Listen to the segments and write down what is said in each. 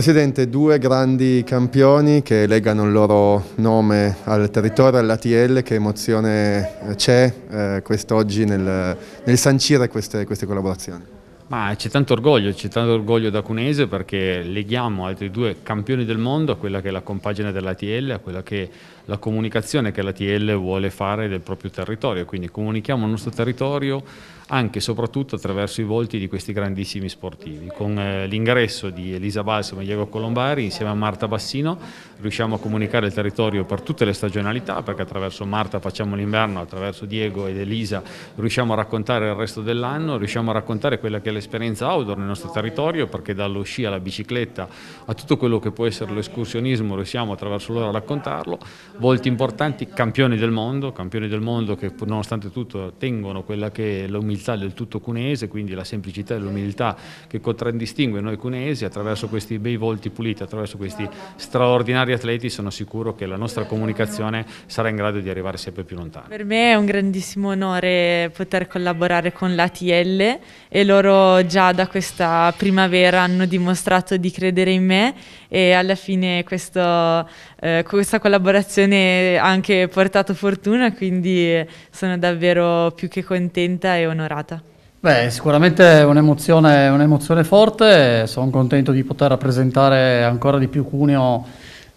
Presidente, due grandi campioni che legano il loro nome al territorio, all'ATL, che emozione c'è eh, quest'oggi nel, nel sancire queste, queste collaborazioni? Ma c'è tanto orgoglio, c'è tanto orgoglio da Cunese perché leghiamo altri due campioni del mondo a quella che è la compagine dell'ATL, a quella che è la comunicazione che l'ATL vuole fare del proprio territorio, quindi comunichiamo il nostro territorio anche e soprattutto attraverso i volti di questi grandissimi sportivi. Con eh, l'ingresso di Elisa Balsamo e Diego Colombari insieme a Marta Bassino riusciamo a comunicare il territorio per tutte le stagionalità perché attraverso Marta facciamo l'inverno, attraverso Diego ed Elisa riusciamo a raccontare il resto dell'anno, riusciamo a raccontare quella che è la l'esperienza outdoor nel nostro territorio perché dallo sci alla bicicletta a tutto quello che può essere l'escursionismo riusciamo attraverso loro a raccontarlo, volti importanti, campioni del mondo, campioni del mondo che nonostante tutto tengono quella che è l'umiltà del tutto cuneese, quindi la semplicità e l'umiltà che contraddistingue noi cunesi attraverso questi bei volti puliti, attraverso questi straordinari atleti sono sicuro che la nostra comunicazione sarà in grado di arrivare sempre più lontano. Per me è un grandissimo onore poter collaborare con l'ATL e loro già da questa primavera hanno dimostrato di credere in me e alla fine questo, eh, questa collaborazione ha anche portato fortuna, quindi sono davvero più che contenta e onorata. Beh, sicuramente è un'emozione, un'emozione forte, sono contento di poter rappresentare ancora di più Cuneo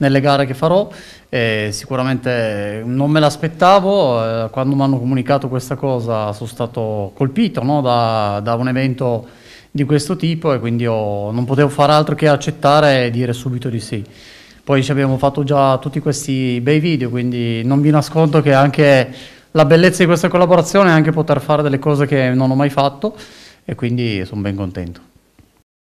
nelle gare che farò. E sicuramente non me l'aspettavo, eh, quando mi hanno comunicato questa cosa sono stato colpito no? da, da un evento di questo tipo e quindi non potevo fare altro che accettare e dire subito di sì. Poi ci abbiamo fatto già tutti questi bei video, quindi non vi nascondo che anche la bellezza di questa collaborazione è anche poter fare delle cose che non ho mai fatto e quindi sono ben contento.